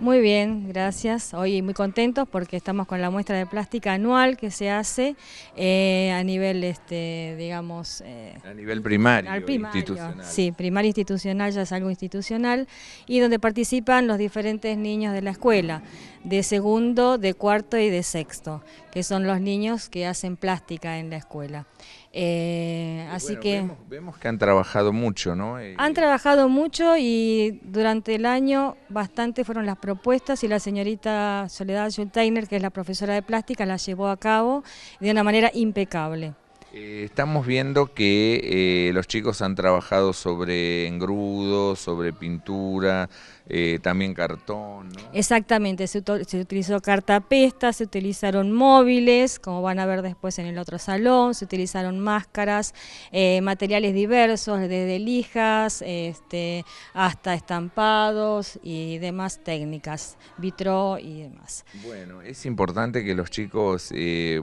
Muy bien, gracias. Hoy muy contentos porque estamos con la muestra de plástica anual que se hace eh, a nivel, este, digamos... Eh, a nivel primario, primario, institucional. Sí, primario institucional ya es algo institucional y donde participan los diferentes niños de la escuela, de segundo, de cuarto y de sexto, que son los niños que hacen plástica en la escuela. Eh, así que vemos, vemos, que han trabajado mucho, ¿no? Han trabajado mucho y durante el año bastante fueron las propuestas y la señorita Soledad Schulteiner, que es la profesora de plástica, la llevó a cabo de una manera impecable. Eh, estamos viendo que eh, los chicos han trabajado sobre engrudo, sobre pintura, eh, también cartón. Exactamente, se, utilizó cartapesta, se utilizaron móviles, como van a ver después en el otro salón, se utilizaron máscaras, materiales diversos, desde lijas este, hasta estampados y demás técnicas, vitro y demás. Bueno, es importante que los chicos,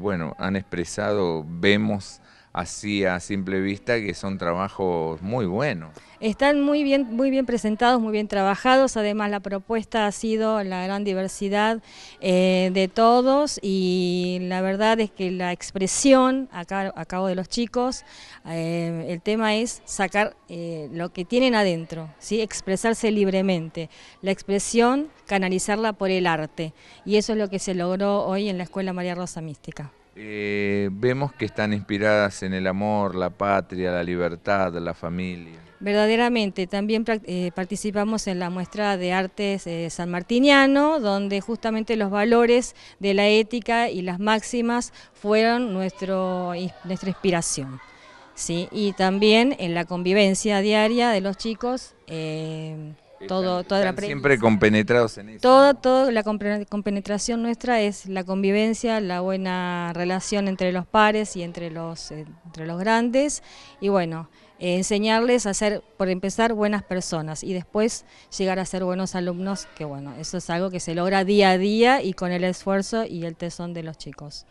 bueno, han expresado, vemos así a simple vista que son trabajos muy buenos. Están muy bien, muy bien presentados, muy bien trabajados, además la propuesta ha sido la gran diversidad eh, de todos y la verdad es que la expresión a, a cabo de los chicos, eh, el tema es sacar eh, lo que tienen adentro, ¿sí? expresarse libremente, la expresión canalizarla por el arte y eso es lo que se logró hoy en la Escuela María Rosa Mística. Eh, vemos que están inspiradas en el amor, la patria, la libertad, la familia. Verdaderamente, también eh, participamos en la muestra de artes San eh, sanmartiniano, donde justamente los valores de la ética y las máximas fueron nuestro, nuestra inspiración. ¿sí? Y también en la convivencia diaria de los chicos, todo, toda la Siempre compenetrados en eso. Todo, la compenetración nuestra es la convivencia, la buena relación entre los pares y entre los, eh, entre los grandes. Y bueno, eh, enseñarles a ser, por empezar, buenas personas y después llegar a ser buenos alumnos, que bueno, eso es algo que se logra día a día y con el esfuerzo y el tesón de los chicos.